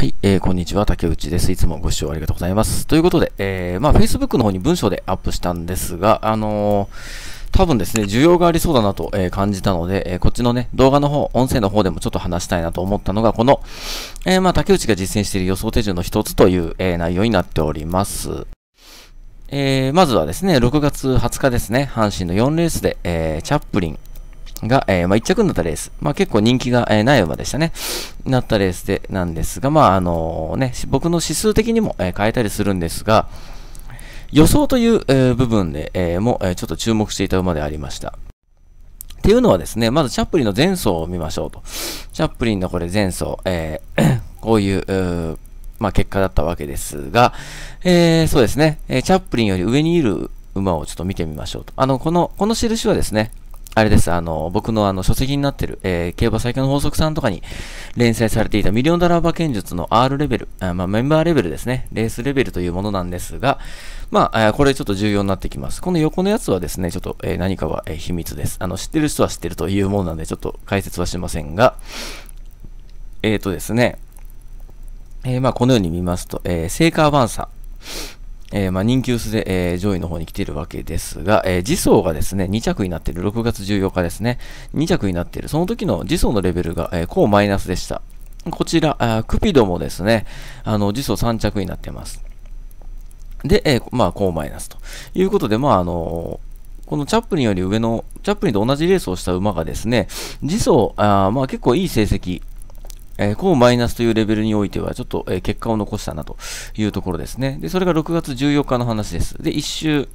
はい、えー、こんにちは、竹内です。いつもご視聴ありがとうございます。ということで、えー、まあ、Facebook の方に文章でアップしたんですが、あのー、多分ですね、需要がありそうだなと、えー、感じたので、えー、こっちのね、動画の方、音声の方でもちょっと話したいなと思ったのが、この、えー、まあ、竹内が実践している予想手順の一つという、えー、内容になっております。えー、まずはですね、6月20日ですね、阪神の4レースで、えー、チャップリン、が、えー、まあ、1着になったレース。まあ、結構人気が、えー、ない馬でしたね。なったレースで、なんですが、まあ、あのー、ね、僕の指数的にも、え変えたりするんですが、予想という、え部分で、えも、えちょっと注目していた馬でありました。っていうのはですね、まずチャップリンの前走を見ましょうと。チャップリンのこれ前走、え こういう、うまあ、結果だったわけですが、えそうですね、えチャップリンより上にいる馬をちょっと見てみましょうと。あの、この、この印はですね、あれです、あの、僕のあの書籍になってる、えー、競馬最強の法則さんとかに連載されていたミリオンダラー馬剣術の R レベル、あまあ、メンバーレベルですね、レースレベルというものなんですが、まあ、これちょっと重要になってきます。この横のやつはですね、ちょっと、えー、何かは、えー、秘密です。あの、知ってる人は知ってるというものなんで、ちょっと解説はしませんが、えっ、ー、とですね、えー、まあ、このように見ますと、えー、セイカーバンサー、えー、まあ、人気薄で、えー、上位の方に来ているわけですが、えー、次走がですね、2着になっている、6月14日ですね、2着になっている、その時の次走のレベルが、えー、高マイナスでした。こちら、あクピドもですね、あの、次走3着になってます。で、えー、まあ、高マイナスということで、まあ、あのこのチャップリンより上の、チャップリンと同じレースをした馬がですね、次走、あまあ結構いい成績、えー、高マイナスというレベルにおいては、ちょっと、えー、結果を残したなというところですね。で、それが6月14日の話です。で、1週、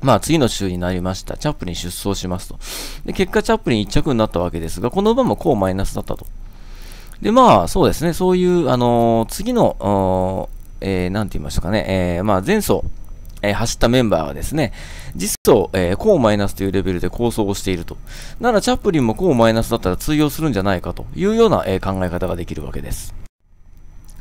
まあ、次の週になりました。チャップリン出走しますと。で、結果、チャップリン1着になったわけですが、この馬も高マイナスだったと。で、まあ、そうですね。そういう、あのー、次の、えー、なんて言いましたかね。えー、まあ、前走、えー、走ったメンバーがですね、実装、えー、コーマイナスというレベルで構想をしていると。ならチャップリンもコーマイナスだったら通用するんじゃないかというような、えー、考え方ができるわけです。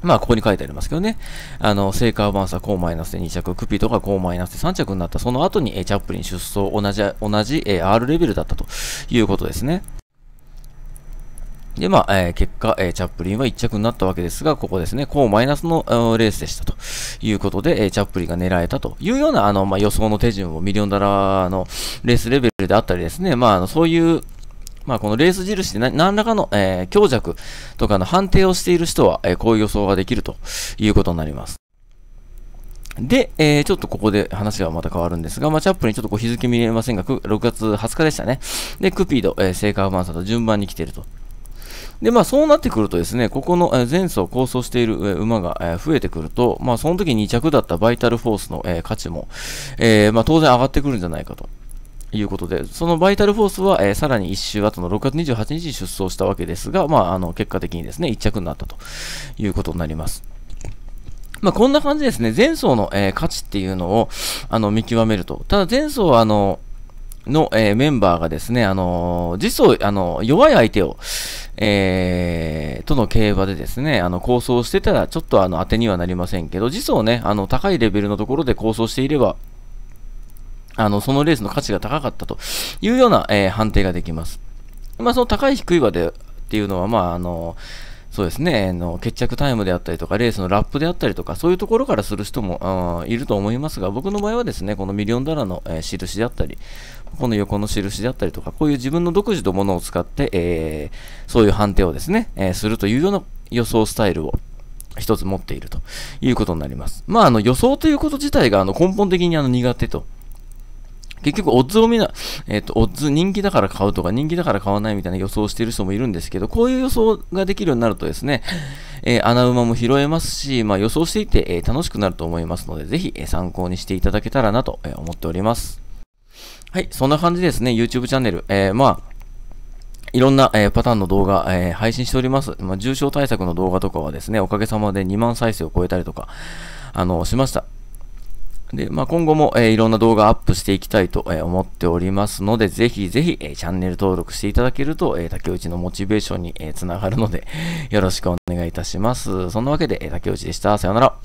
まあ、ここに書いてありますけどね。あの、セイカーバンサー、コーマイナスで2着、クピとかコーマイナスで3着になった、その後に、えー、チャップリン出走、同じ、同じ、え R レベルだったということですね。で、まあ、えー、結果、えー、チャップリンは1着になったわけですが、ここですね、高マイナスのレースでしたということで、えー、チャップリンが狙えたというような、あの、まあ、予想の手順をミリオンダラーのレースレベルであったりですね、まあ、あのそういう、まあ、このレース印で何らかの、えー、強弱とかの判定をしている人は、えー、こういう予想ができるということになります。で、えー、ちょっとここで話がまた変わるんですが、まあ、チャップリンちょっとこう日付見れませんが、6月20日でしたね。で、クピード、えー、セイカーマンサと順番に来ているとで、まあ、そうなってくるとですね、ここの前走構想している馬が増えてくると、まあ、その時2着だったバイタルフォースの価値も、えー、まあ、当然上がってくるんじゃないかと。いうことで、そのバイタルフォースは、えー、さらに1週後の6月28日に出走したわけですが、まあ、あの、結果的にですね、1着になったということになります。まあ、こんな感じですね。前走の、えー、価値っていうのを、あの、見極めると。ただ、前走は、あの、の、えー、メンバーがですね、あのー、実装、あのー、弱い相手を、えー、との競馬でですね、あの、構想してたら、ちょっとあの、当てにはなりませんけど、実はね、あの、高いレベルのところで構想していれば、あの、そのレースの価値が高かったというような、えー、判定ができます。まあ、その高い低い場でっていうのは、まあ、あの、そうですね、あの決着タイムであったりとか、レースのラップであったりとか、そういうところからする人もいると思いますが、僕の場合はですね、このミリオンダラーの、えー、印であったり、この横の印であったりとか、こういう自分の独自のものを使って、えー、そういう判定をですね、えー、するというような予想スタイルを一つ持っているということになります。まあ、あの予想ということ自体があの根本的にあの苦手と。結局、オッズを見な、えっ、ー、と、オッズ人気だから買うとか、人気だから買わないみたいな予想をしている人もいるんですけど、こういう予想ができるようになるとですね、えー、穴馬も拾えますし、まあ、予想していて、えー、楽しくなると思いますので、ぜひ、え参考にしていただけたらなと思っております。はい、そんな感じですね、YouTube チャンネル。えー、まあ、いろんな、えー、パターンの動画、えー、配信しております。まあ、重症対策の動画とかはですね、おかげさまで2万再生を超えたりとか、あの、しました。で、まあ、今後も、えー、いろんな動画アップしていきたいと、え思っておりますので、ぜひぜひ、えチャンネル登録していただけると、え竹内のモチベーションに、えー、つながるので、よろしくお願いいたします。そんなわけで、え竹内でした。さよなら。